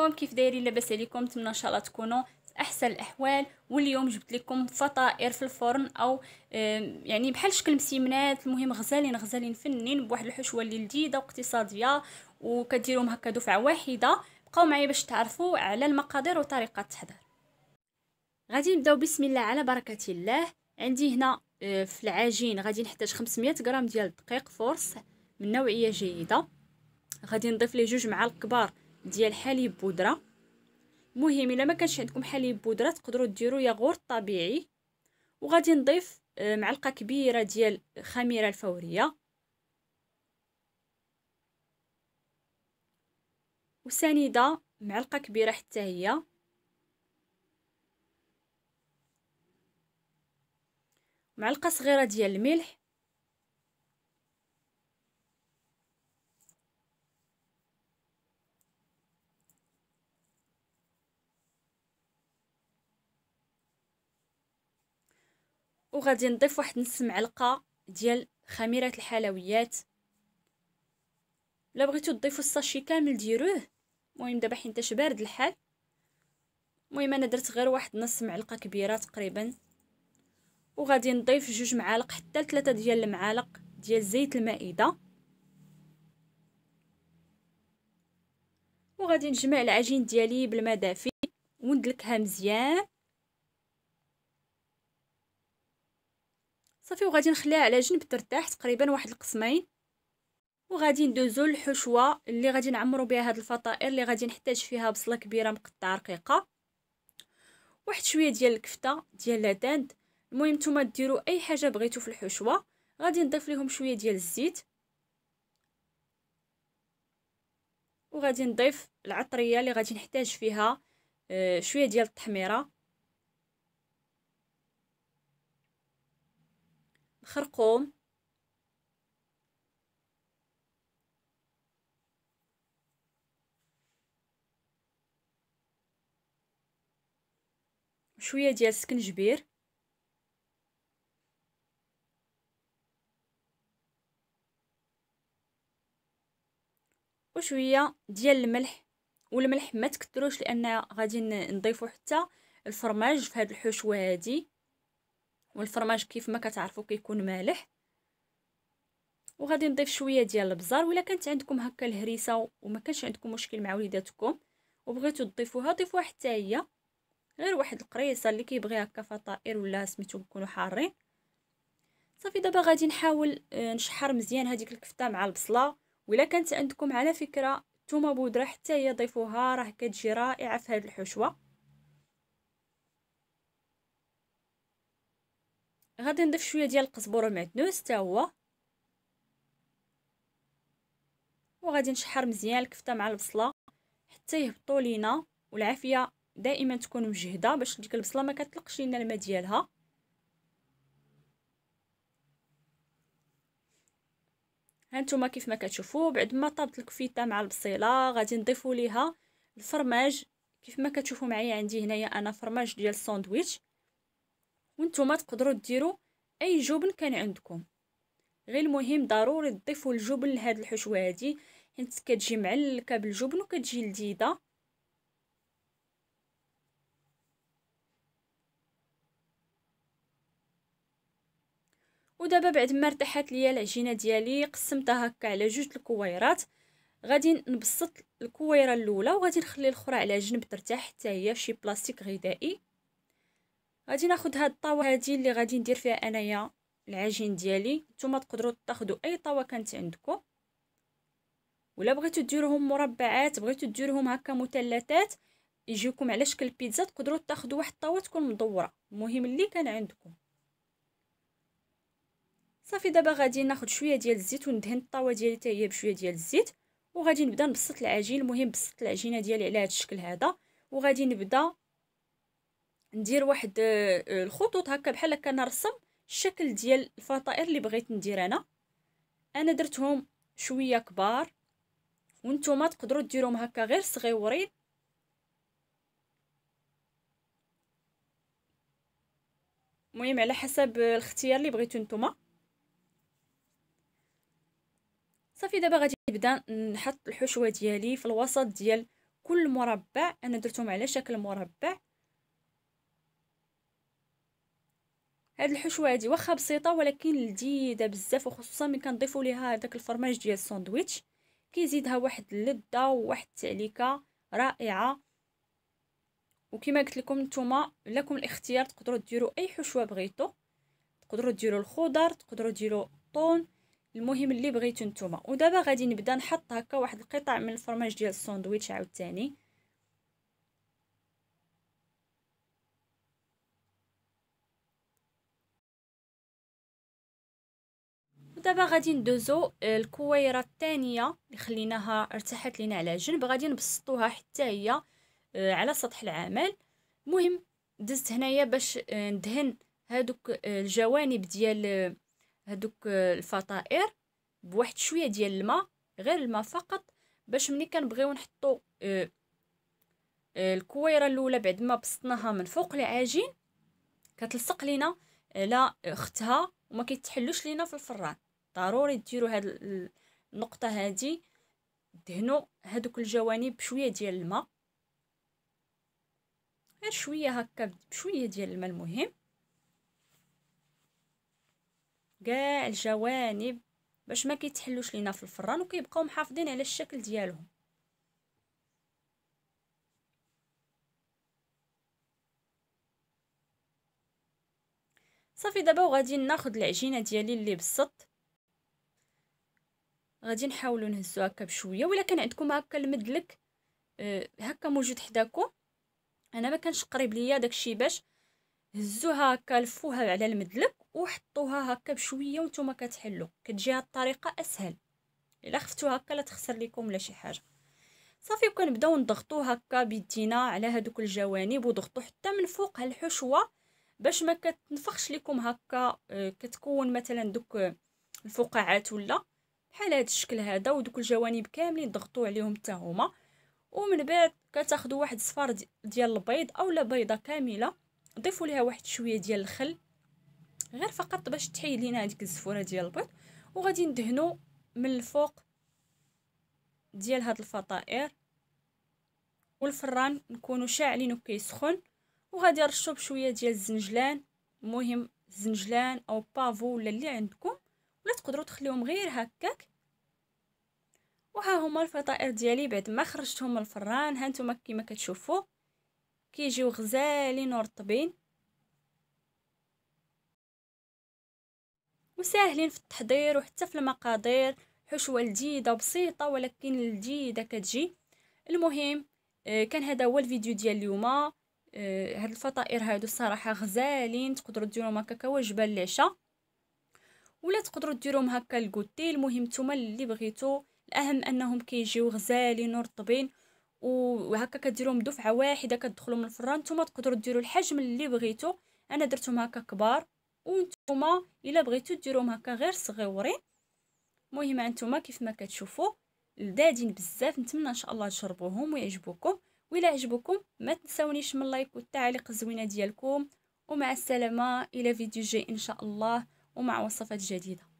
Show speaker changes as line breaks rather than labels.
عليكم كيف دايرين لاباس عليكم نتمنى ان شاء الله تكونوا احسن الاحوال واليوم جبت لكم فطائر في الفرن او يعني بحال شكل مسيمنات المهم غزالين غزالين فنين بواحد الحشوه اللي لذيذه واقتصاديه وكديرهم هكا دفعه واحده بقاو معايا باش تعرفوا على المقادير وطريقه التحضير غادي نبداو بسم الله على بركه الله عندي هنا آه، في العجين غادي نحتاج 500 غرام ديال الدقيق فورس من نوعيه جيده غادي نضيف ليه جوج معالق كبار ديال حليب بودره المهم الا ما كانش عندكم حليب بودره تقدروا ديروا ياغورت طبيعي وغادي نضيف آه، معلقه كبيره ديال خميره الفوريه وسنيده معلقه كبيره حتى هي معلقه صغيره ديال الملح وغادي نضيف واحد نص معلقه ديال خميره الحلويات الا بغيتو تضيفوا الساشي كامل ديروه المهم دابا حيت بارد الحال المهم انا درت غير واحد نص معلقه كبيره تقريبا وغادي نضيف جوج معالق حتى ثلاثة ديال المعالق ديال زيت المائده وغادي نجمع العجين ديالي بالماء دافي وندلكها مزيان صافي وغادي نخليها على جنب ترتاح تقريبا واحد القسمين وغادي ندوزو للحشوه اللي غادي نعمرو بها هاد الفطائر اللي غادي نحتاج فيها بصله كبيره مقطعه رقيقه واحد شويه ديال الكفته ديال لاتاند المهم نتوما ديروا اي حاجه بغيتو في الحشوه غادي نضيف لهم شويه ديال الزيت وغادي نضيف العطريه اللي غادي نحتاج فيها آه، شويه ديال التحميره خرقوم شويه ديال السكنجبير وشويه ديال الملح والملح ما تكثروش لان غادي نضيفو حتى الفرماج في هاد الحشوه هادي والفرماج كيف ما كتعرفوا كيكون مالح وغادي نضيف شويه ديال البزار ولا كانت عندكم هكا الهريسه وما كانش عندكم مشكل مع وليداتكم وبغيتو تضيفوها ضيفوها حتى هي غير واحد القريصه اللي كيبغي هكا فطائر ولا سميتو يكونوا حارين صافي دابا غادي نحاول آه، نشحر مزيان هذيك الكفته مع البصله ولا كانت عندكم على فكره ثومه بودره حتى هي ضيفوها راه كتجي رائعه في هذه الحشوه غادي نضيف شويه ديال القزبر المعدنوس حتى هو وغادي نشحر مزيان الكفته مع البصله حتى يهبطوا لينا والعافيه دائما تكون مجهده باش ديك البصله ما كتلقش لينا الماء ديالها هانتوما كيف ما كتشوفوا بعد ما طابت الكفته مع البصيله غادي نضيفوا ليها الفرماج كيف ما كتشوفوا معايا عندي هنايا انا فرماج ديال الساندويتش وانتم تقدروا ديروا اي جبن كان عندكم غير المهم ضروري تضيفوا الجبن لهاد الحشوه هادي حيت كتجي معلكه بالجبن وكتجي لذيذه ودابا بعد ما ارتاحت ليا العجينه ديالي قسمتها هكا على جوج الكويرات غادي نبسط الكويره الاولى وغادي نخلي الاخرى على جنب ترتاح حتى هي فشي بلاستيك غذائي غادي ناخد هاد الطاوه هادي اللي غادي ندير فيها انايا العجين ديالي نتوما تقدروا تاخذوا اي طاوه كانت عندكم ولا بغيتو ديروهم مربعات بغيتو ديروهم هكا مثلثات يجيكم على شكل بيتزا تقدروا تاخذوا واحد الطاوه تكون مدوره المهم اللي كان عندكم صافي دابا غادي ناخد شويه ديال الزيت وندهن الطاوه ديالي حتى هي بشويه ديال الزيت وغادي نبدا نبسط العجين المهم بسطت العجينه ديالي على هذا الشكل هذا وغادي نبدا ندير واحد آه، الخطوط هكا بحال هكا نرسم الشكل ديال الفطائر اللي بغيت ندير انا انا درتهم شويه كبار وانتم تقدروا ديروهم هكا غير صغيورين المهم على حسب الاختيار اللي بغيتو نتوما صافي دابا غادي نبدا نحط الحشوه ديالي في الوسط ديال كل مربع انا درتهم على شكل مربع هاد الحشوه هادي واخا بسيطه ولكن لذيذه بزاف وخصوصا ملي كنضيفوا ليها داك الفرماج ديال الساندويتش كيزيدها واحد اللذه وواحد التعليكه رائعه وكما قلت لكم نتوما لكم الاختيار تقدروا ديروا اي حشوه بغيتو تقدروا ديروا الخضر تقدروا ديروا الطون المهم اللي بغيتو نتوما ودابا غادي نبدا نحط هكا واحد القطع من الفرماج ديال الساندويتش عاوتاني دابا غادي ندوزو آه، الكويره الثانيه اللي خليناها ارتاحت لينا على جنب غادي نبسطوها حتى هي آه، على سطح العمل المهم دزت هنايا باش آه، ندهن هادوك الجوانب ديال هادوك الفطائر بواحد شويه ديال الماء غير الماء فقط باش ملي كنبغيو نحطو الكويره الاولى بعد ما بسطناها من فوق العجين كتلصق لينا على اختها وما كيتحلوش لينا في الفران ضروري ديروا هاد النقطه هادي دهنوا هادوك الجوانب بشويه ديال الماء غير شويه هكا بشويه ديال الماء المهم كاع الجوانب باش ما كيتحلوش لينا في الفران وكيبقاو محافظين على الشكل ديالهم صافي دابا وغادي ناخذ العجينه ديالي اللي بالسط غادي نحاولوا نهزو هكا بشويه ولا كان عندكم هكا المدلك آه، هكا موجود حداكم انا ما كانش قريب ليا داكشي باش هزوها هكا لفوها على المدلك وحطوها هكا بشويه وانتم كتحلوا كتجي هاد الطريقه اسهل الا خفتوا هكا لا تخسر لكم ولا شي حاجه صافي وكنبداو نضغطو هكا بيدينا على هادوك الجوانب وضغطو حتى من فوق هالحشوه باش ما كتنفخش لكم هكا آه، كتكون مثلا دوك الفقاعات ولا بحال هذا الشكل هذا ودوك الجوانب كاملين ضغطوا عليهم حتى هما ومن بعد كتاخذوا واحد صفار ديال البيض اولا بيضه كامله ضيفوا ليها واحد شويه ديال الخل غير فقط باش تحيد لينا هذيك الزفوره ديال البيض وغادي ندهنوا من الفوق ديال هاد الفطائر والفران نكونوا شاعلين وكيسخن وغادي نرشوا بشويه ديال الزنجلان المهم الزنجلان او بافو ولا اللي عندكم ولا تقدروا تخليهم غير هكاك وها هما الفطائر ديالي بعد ما خرجتهم من الفران ها نتوما كما كتشوفوا كيجيو غزالين ورطبين وساهلين في التحضير وحتى في المقادير حشوه لذيذه بسيطه ولكن لذيذه كتجي المهم آه، كان هذا هو الفيديو ديال اليوم آه، هاد الفطائر هادو الصراحه غزالين تقدروا ديروهم هكا كوجبه للعشاء ولا تقدروا ديروهم هكا الكوتي المهم نتوما اللي بغيتو الاهم انهم كيجيو غزالين ورطبين وهكا كديروهم دفعه واحده كتدخلوا من الفران نتوما تقدروا ديروا الحجم اللي بغيتو انا درتهم هكا كبار وانتوما الا بغيتو ديروهم هكا غير صغيورين المهم انتوما كيف ما كتشوفوا لذادين بزاف نتمنى ان شاء الله تجربوهم ويعجبوكم وإلا عجبكم ما تنسونيش من اللايك والتعليق الزوينه ديالكم ومع السلامه الى فيديو جاي ان شاء الله ومع وصفات جديدة